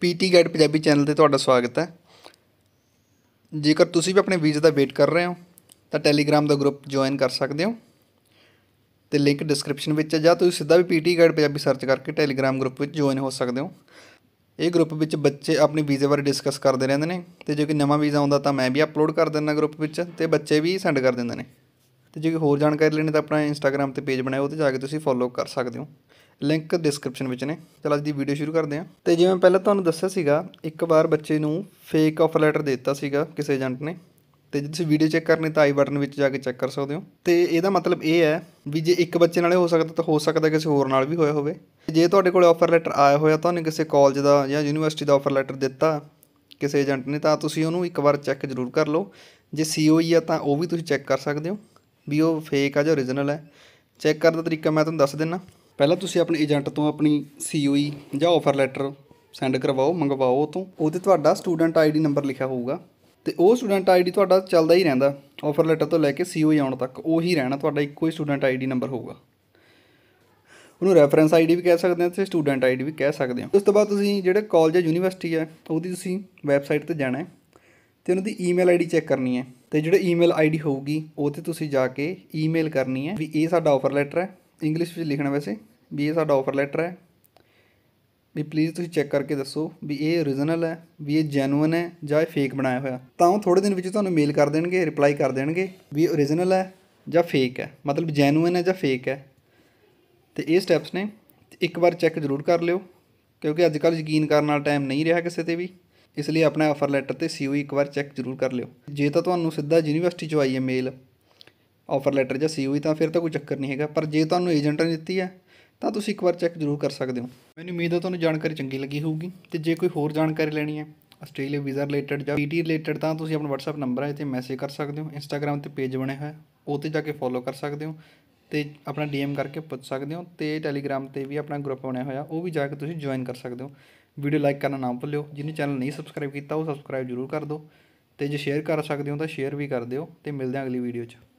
PT guide Punjabi channel ਤੇ ਤੁਹਾਡਾ ਸਵਾਗਤ ਹੈ ਜੇਕਰ ਤੁਸੀਂ ਵੀ ਆਪਣੇ ਵੀਜ਼ੇ ਦਾ ਵੇਟ ਕਰ ਰਹੇ ਹੋ ਤਾਂ ਟੈਲੀਗ੍ਰਾਮ ਦਾ ਗਰੁੱਪ ਜੁਆਇਨ ਕਰ ਸਕਦੇ ਹੋ ਤੇ ਲਿੰਕ ਡਿਸਕ੍ਰਿਪਸ਼ਨ ਵਿੱਚ ਹੈ ਜਾਂ ਤੁਸੀਂ ਸਿੱਧਾ ਵੀ ਪੀਟੀ ਗਾਈਡ ਪੰਜਾਬੀ ਸਰਚ ਕਰਕੇ ਟੈਲੀਗ੍ਰਾਮ ਗਰੁੱਪ ਵਿੱਚ ਜੁਆਇਨ ਹੋ ਸਕਦੇ ਹੋ ਇਹ ਗਰੁੱਪ ਵਿੱਚ ਬੱਚੇ ਆਪਣੀ ਵੀਜ਼ੇ ਬਾਰੇ ਡਿਸਕਸ ਕਰਦੇ ਰਹਿੰਦੇ ਨੇ ਤੇ ਜੇ ਕੋਈ ਨਵਾਂ ਵੀਜ਼ਾ ਆਉਂਦਾ ਤਾਂ ਮੈਂ ਵੀ ਅਪਲੋਡ ਕਰ ਦਿੰਦਾ ਗਰੁੱਪ ਵਿੱਚ ਤੇ ਬੱਚੇ ਵੀ ਸੈਂਡ ਕਰ ਦਿੰਦੇ ਨੇ ਤੇ ਜੇ ਕੋਈ ਹੋਰ ਜਾਣਕਾਰੀ ਲੈਣੀ ਤਾਂ ਆਪਣਾ ਇੰਸਟਾਗ੍ਰam ਤੇ ਪੇਜ ਬਣਾਇਆ ਤੇ ਜਾ ਕੇ ਤੁਸੀਂ ਫੋਲੋ ਕਰ ਸਕਦੇ ਹੋ ਲਿੰਕ ਡਿਸਕ੍ਰਿਪਸ਼ਨ ਵਿੱਚ ਨੇ ਚਲ ਅੱਜ ਦੀ ਵੀਡੀਓ ਸ਼ੁਰੂ ਕਰਦੇ ਹਾਂ ਤੇ ਜਿਵੇਂ ਪਹਿਲਾਂ ਤੁਹਾਨੂੰ ਦੱਸਿਆ ਸੀਗਾ ਇੱਕ ਵਾਰ ਬੱਚੇ ਨੂੰ ਫੇਕ ਆਫਰ ਲੈਟਰ ਦੇ ਦਿੱਤਾ ਸੀਗਾ ਕਿਸੇ ਏਜੰਟ ਨੇ ਤੇ ਜੇ ਤੁਸੀਂ ਵੀਡੀਓ ਚੈੱਕ ਕਰਨੀ ਤਾਂ ਆਈ ਬਟਨ ਵਿੱਚ ਜਾ ਕੇ ਚੈੱਕ ਕਰ ਸਕਦੇ ਹੋ ਤੇ ਇਹਦਾ ਮਤਲਬ ਇਹ ਹੈ ਵੀ ਜੇ ਇੱਕ ਬੱਚੇ ਨਾਲੇ ਹੋ ਸਕਦਾ ਤਾਂ ਹੋ ਸਕਦਾ ਕਿਸੇ ਹੋਰ ਨਾਲ ਵੀ ਹੋਇਆ ਹੋਵੇ ਜੇ ਤੁਹਾਡੇ ਕੋਲ ਆਫਰ ਲੈਟਰ ਆਇਆ ਹੋਇਆ ਤੁਹਾਨੂੰ ਕਿਸੇ ਕਾਲਜ ਦਾ ਜਾਂ ਯੂਨੀਵਰਸਿਟੀ ਦਾ ਆਫਰ ਲੈਟਰ ਦਿੱਤਾ ਕਿਸੇ ਏਜੰਟ ਨੇ ਤਾਂ ਤੁਸੀਂ ਉਹਨੂੰ ਇੱਕ ਵਾਰ ਚੈੱਕ ਜ਼ਰੂਰ ਕਰ ਲਓ ਜੇ ਸੀਓਈ e ਆ ਤਾਂ ਉਹ ਵੀ ਤੁਸੀਂ ਚੈੱਕ ਕਰ ਸਕਦੇ ਹੋ ਵੀ ਉਹ ਫੇਕ ਆ ਜਾਂ ਓਰੀਜਨਲ ਹੈ ਚੈੱਕ ਕਰਨ ਦਾ ਤਰੀਕਾ ਮੈਂ ਤੁਹਾਨੂੰ ਦੱਸ ਦਿੰਨਾ ਪਹਿਲਾਂ ਤੁਸੀਂ ਆਪਣੇ ਏਜੰਟ ਤੋਂ ਆਪਣੀ ਸੀਓਈ e ਜਾਂ ਆਫਰ ਲੈਟਰ ਸੈਂਡ ਕਰਵਾਓ ਮੰਗਵਾਓ ਤੋਂ ਉਹਦੇ ਤੁਹਾਡਾ ਸਟੂਡੈਂਟ ਆਈਡੀ ਨੰਬਰ ਲਿਖਿਆ ਹੋਊਗਾ ਤੇ ਉਹ ਸਟੂਡੈਂਟ ਆਈਡੀ ਤੁਹਾਡਾ ਚੱਲਦਾ ਹੀ ਰਹਿੰਦਾ ਆਫਰ ਲੈਟਰ ਤੋਂ ਲੈ ਕੇ ਸੀਓਈ e ਆਉਣ ਤੱਕ ਉਹੀ ਰਹਿਣਾ ਤੁਹਾਡਾ ਇੱਕੋ ਹੀ ਸਟੂਡੈਂਟ ਆਈਡੀ ਨੰਬਰ ਹੋਊਗਾ ਉਹਨੂੰ ਰੈਫਰੈਂਸ ਆਈਡੀ ਵੀ ਕਹਿ ਸਕਦੇ ਆ ਤੇ ਸਟੂਡੈਂਟ ਆਈਡੀ ਵੀ ਕਹਿ ਸਕਦੇ ਆ ਉਸ ਤੋਂ ਬਾਅਦ ਤੁਸੀਂ ਜਿਹੜੇ ਕਾਲਜ ਜਾਂ ਯੂਨੀਵਰਸਿਟੀ ਆ ਉਹਦੀ ਤੁਸੀਂ ਵੈਬਸਾਈਟ ਤੇ ਜਾਣਾ ਤੇ ਉਹਨਾਂ ਦੀ ਈਮੇਲ ਆਈਡੀ ਚੈੱਕ ਕਰਨੀ ਹੈ ਤੇ ਜਿਹੜੇ ਈਮੇਲ ਆਈਡੀ ਹੋਊਗੀ ਉਹ ਤੇ ਤੁਸੀਂ ਜਾ ਕੇ ਈਮੇਲ ਕਰਨੀ ਹੈ ਵੀ ਇਹ ਸਾਡਾ ਆਫਰ ਲੈਟਰ ਹੈ ਇੰਗਲਿਸ਼ ਵਿੱਚ ਲਿਖਣਾ ਵੈਸੇ ਵੀ ਇਹ ਸਾਡਾ ਆਫਰ ਲੈਟਰ ਹੈ ਵੀ ਪਲੀਜ਼ ਤੁਸੀਂ ਚੈੱਕ ਕਰਕੇ ਦੱਸੋ ਵੀ ਇਹ origignal ਹੈ ਵੀ ਇਹ ਜੈਨੂਇਨ ਹੈ ਜਾਂ ਇਹ ਫੇਕ ਬਣਾਇਆ ਹੋਇਆ ਤਾਂ ਉਹ ਥੋੜੇ ਦਿਨ ਵਿੱਚ ਤੁਹਾਨੂੰ ਮੇਲ ਕਰ ਦੇਣਗੇ ਰਿਪਲਾਈ ਕਰ ਦੇਣਗੇ ਵੀ ਇਹ origignal ਹੈ ਜਾਂ ਫੇਕ ਹੈ ਮਤਲਬ ਜੈਨੂਇਨ ਹੈ ਜਾਂ ਫੇਕ ਹੈ ਤੇ ਇਹ ਸਟੈਪਸ ਨੇ ਇੱਕ ਵਾਰ ਚੈੱਕ ਜ਼ਰੂਰ ਕਰ ਲਿਓ ਕਿਉਂਕਿ ਅੱਜ ਕੱਲ ਯਕੀਨ ਕਰਨ ਨਾਲ ਟਾਈਮ ਨਹੀਂ ਰਿਹਾ ਕਿਸੇ ਤੇ ਵੀ ਇਸ ਲਈ ਆਪਣਾ ਆਫਰ ਲੈਟਰ ਤੇ ਸੀਓ ਇੱਕ ਵਾਰ ਚੈੱਕ ਜ਼ਰੂਰ ਕਰ ਲਿਓ ਜੇ ਤਾਂ ਤੁਹਾਨੂੰ ਸਿੱਧਾ ਯੂਨੀਵਰਸਿਟੀ ਚੋਂ ਆਈ ਹੈ ਮੇਲ ਆਫਰ ਲੈਟਰ ਜਾਂ ਸੀਓ ਤਾਂ ਫਿਰ ਤਾਂ ਕੋਈ ਚੱਕਰ ਨਹੀਂ ਹੈਗਾ ਪਰ ਜੇ ਤੁਹਾਨੂੰ ਏਜੰਟ ਨੇ ਦਿੱਤੀ ਹੈ ਤਾਂ ਤੁਸੀਂ ਇੱਕ ਵਾਰ ਚੈੱਕ ਜ਼ਰੂਰ ਕਰ ਸਕਦੇ ਹੋ ਮੈਨੂੰ ਉਮੀਦ ਹੈ ਤੁਹਾਨੂੰ ਜਾਣਕਾਰੀ ਚੰਗੀ ਲੱਗੀ ਹੋਊਗੀ ਤੇ ਜੇ ਕੋਈ ਹੋਰ ਜਾਣਕਾਰੀ ਲੈਣੀ ਹੈ ਆਸਟ੍ਰੇਲੀਆ ਵੀਜ਼ਾ ਰਿਲੇਟਡ ਜਾਂ ਪੀਟੀ ਰਿਲੇਟਡ ਤਾਂ ਤੁਸੀਂ ਆਪਣਾ WhatsApp ਨੰਬਰ ਹੈ ਤੇ ਮੈਸੇਜ ਕਰ ਸਕਦੇ ਹੋ Instagram ਤੇ ਪੇਜ ਬਣਿਆ ਹੋਇਆ ਉਹ ਤੇ ਜਾ ਕੇ ਫੋਲੋ ਕਰ ਸਕਦੇ ਹੋ ਤੇ ਆਪਣਾ DM ਕਰਕੇ ਪੁੱਛ ਸਕਦੇ ਹੋ ਤੇ Telegram ਤੇ ਵੀ ਆਪਣਾ ਗਰੁੱਪ ਬਣਿਆ ਹੋਇਆ ਉਹ ਵੀ ਜਾ ਕੇ ਤੁਸੀਂ ਜੁਆਇਨ ਕਰ ਸਕਦੇ ਹੋ ਵੀਡੀਓ ਲਾਈਕ ਕਰਨਾ ਨਾ ਭੁੱਲਿਓ ਜਿਹਨੇ ਚੈਨਲ ਨਹੀਂ ਸਬਸਕ੍ਰਾਈਬ ਕੀਤਾ ਉਹ ਸਬਸਕ੍ਰਾਈਬ ਜ਼ਰੂਰ ਕਰ ਦਿਓ ਤੇ ਜੇ ਸ਼ੇਅਰ ਕਰ ਸਕਦੇ ਹੋ ਤਾਂ ਸ਼ੇਅਰ ਵੀ ਕਰ ਦਿਓ ਤੇ ਮਿਲਦੇ ਹਾਂ ਅਗਲੀ ਵੀਡੀਓ 'ਚ